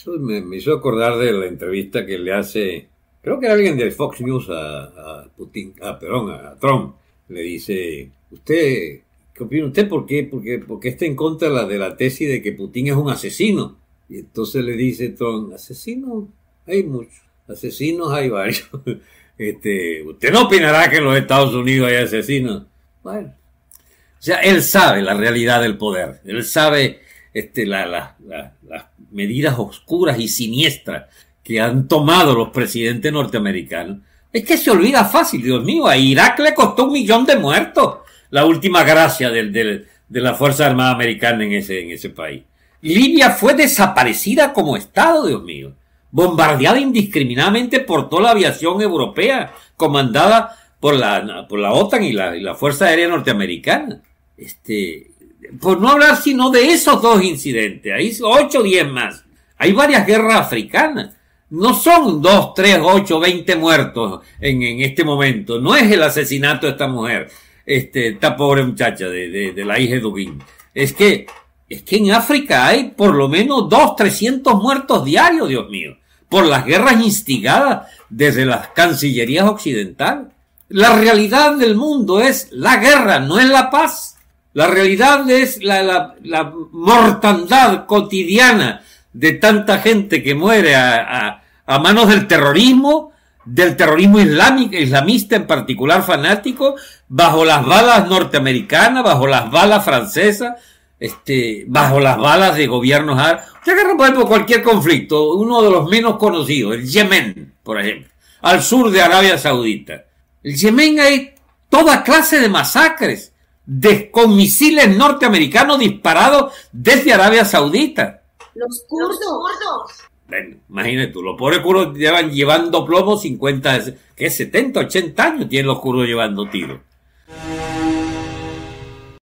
Eso me, hizo acordar de la entrevista que le hace, creo que era alguien de Fox News a, Putin, a, ah, a Trump, le dice, usted, ¿qué opina usted? ¿Por qué? por porque está en contra de la, de la tesis de que Putin es un asesino. Y entonces le dice Trump, asesino hay muchos, asesinos hay varios. Este, usted no opinará que en los Estados Unidos hay asesinos. Bueno, o sea, él sabe la realidad del poder, él sabe este, la, las medidas oscuras y siniestras que han tomado los presidentes norteamericanos. Es que se olvida fácil, Dios mío, a Irak le costó un millón de muertos la última gracia del, del, de la Fuerza Armada Americana en ese, en ese país. Libia fue desaparecida como Estado, Dios mío, bombardeada indiscriminadamente por toda la aviación europea, comandada por la, por la OTAN y la, y la Fuerza Aérea Norteamericana. Este, por no hablar sino de esos dos incidentes, hay 8 o 10 más, hay varias guerras africanas, no son 2, 3, 8, 20 muertos en, en este momento, no es el asesinato de esta mujer, este, esta pobre muchacha de, de, la hija de Dubín, es que, es que en África hay por lo menos 2, 300 muertos diarios, Dios mío, por las guerras instigadas desde las cancillerías occidentales. La realidad del mundo es la guerra, no es la paz. La realidad es la, mortandad cotidiana de tanta gente que muere a, manos del terrorismo, del terrorismo islámico, islamista en particular fanático, bajo las balas norteamericanas, bajo las balas francesas, este, bajo las balas de gobiernos árabes. agarra, por cualquier conflicto, uno de los menos conocidos, el Yemen, por ejemplo, al sur de Arabia Saudita. El Yemen hay toda clase de masacres, de, con misiles norteamericanos disparados desde Arabia Saudita. Los kurdos. Bueno, imagínate tú, los pobres kurdos llevan llevando plomo 50, que 70, 80 años tienen los kurdos llevando tiros.